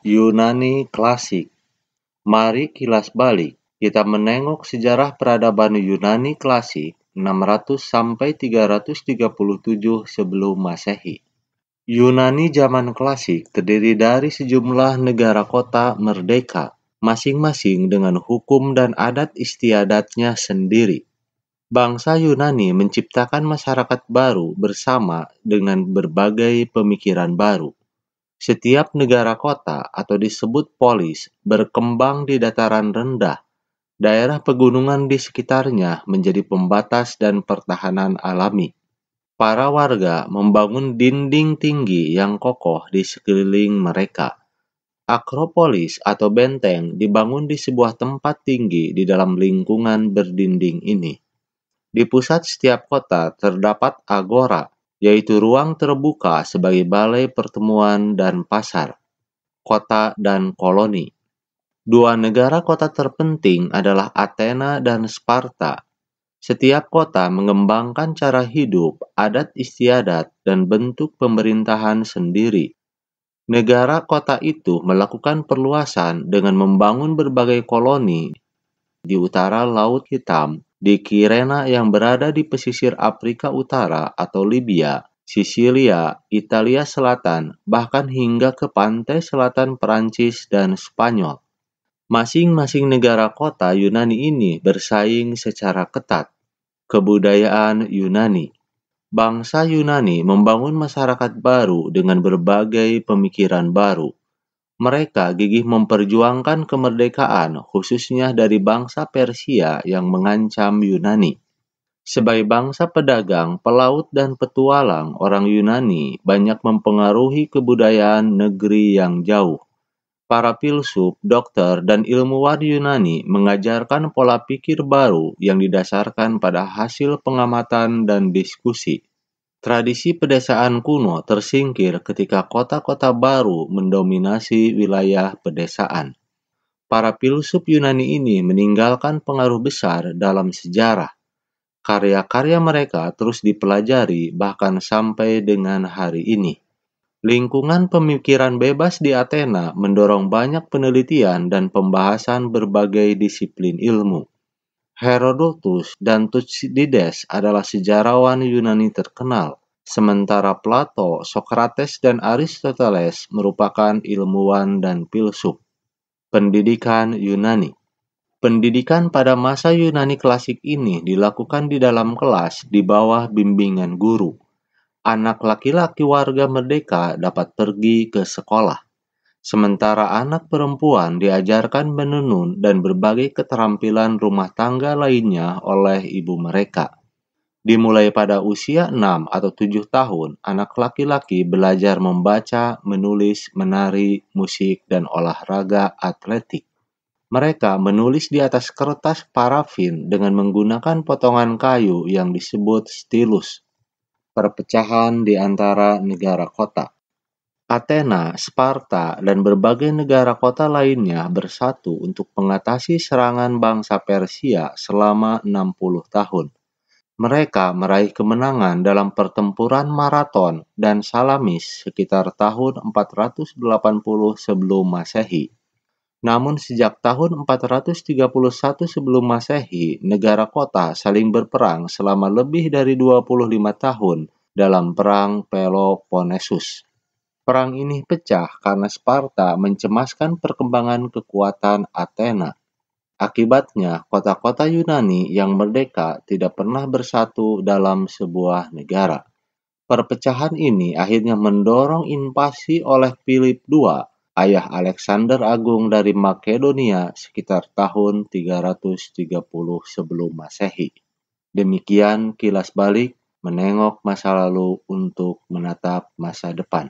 Yunani klasik. Mari kilas balik, kita menengok sejarah peradaban Yunani klasik 600 sampai 337 sebelum Masehi. Yunani zaman klasik terdiri dari sejumlah negara kota merdeka, masing-masing dengan hukum dan adat istiadatnya sendiri. Bangsa Yunani menciptakan masyarakat baru bersama dengan berbagai pemikiran baru setiap negara kota atau disebut polis berkembang di dataran rendah. Daerah pegunungan di sekitarnya menjadi pembatas dan pertahanan alami. Para warga membangun dinding tinggi yang kokoh di sekeliling mereka. Akropolis atau benteng dibangun di sebuah tempat tinggi di dalam lingkungan berdinding ini. Di pusat setiap kota terdapat agora, yaitu ruang terbuka sebagai balai pertemuan dan pasar, kota dan koloni. Dua negara kota terpenting adalah Athena dan Sparta. Setiap kota mengembangkan cara hidup, adat istiadat, dan bentuk pemerintahan sendiri. Negara kota itu melakukan perluasan dengan membangun berbagai koloni di utara Laut Hitam di Kirena yang berada di pesisir Afrika Utara atau Libya, Sisilia, Italia Selatan, bahkan hingga ke pantai selatan Perancis dan Spanyol. Masing-masing negara kota Yunani ini bersaing secara ketat. Kebudayaan Yunani Bangsa Yunani membangun masyarakat baru dengan berbagai pemikiran baru mereka gigih memperjuangkan kemerdekaan khususnya dari bangsa Persia yang mengancam Yunani. Sebagai bangsa pedagang, pelaut, dan petualang, orang Yunani banyak mempengaruhi kebudayaan negeri yang jauh. Para filsuf, dokter, dan ilmuwan Yunani mengajarkan pola pikir baru yang didasarkan pada hasil pengamatan dan diskusi. Tradisi pedesaan kuno tersingkir ketika kota-kota baru mendominasi wilayah pedesaan. Para filsuf Yunani ini meninggalkan pengaruh besar dalam sejarah. Karya-karya mereka terus dipelajari bahkan sampai dengan hari ini. Lingkungan pemikiran bebas di Athena mendorong banyak penelitian dan pembahasan berbagai disiplin ilmu. Herodotus dan Thucydides adalah sejarawan Yunani terkenal, sementara Plato, Sokrates, dan Aristoteles merupakan ilmuwan dan filsuf. Pendidikan Yunani Pendidikan pada masa Yunani klasik ini dilakukan di dalam kelas di bawah bimbingan guru. Anak laki-laki warga merdeka dapat pergi ke sekolah. Sementara anak perempuan diajarkan menenun dan berbagai keterampilan rumah tangga lainnya oleh ibu mereka. Dimulai pada usia 6 atau 7 tahun, anak laki-laki belajar membaca, menulis, menari, musik, dan olahraga atletik. Mereka menulis di atas kertas parafin dengan menggunakan potongan kayu yang disebut stilus. Perpecahan di antara negara kota Athena, Sparta, dan berbagai negara kota lainnya bersatu untuk mengatasi serangan bangsa Persia selama 60 tahun. Mereka meraih kemenangan dalam pertempuran maraton dan Salamis sekitar tahun 480 sebelum Masehi. Namun sejak tahun 431 sebelum Masehi, negara kota saling berperang selama lebih dari 25 tahun dalam perang Peloponnesus. Perang ini pecah karena Sparta mencemaskan perkembangan kekuatan Athena. Akibatnya, kota-kota Yunani yang merdeka tidak pernah bersatu dalam sebuah negara. Perpecahan ini akhirnya mendorong invasi oleh Philip II, ayah Alexander Agung dari Makedonia sekitar tahun 330 sebelum Masehi. Demikian kilas balik menengok masa lalu untuk menatap masa depan.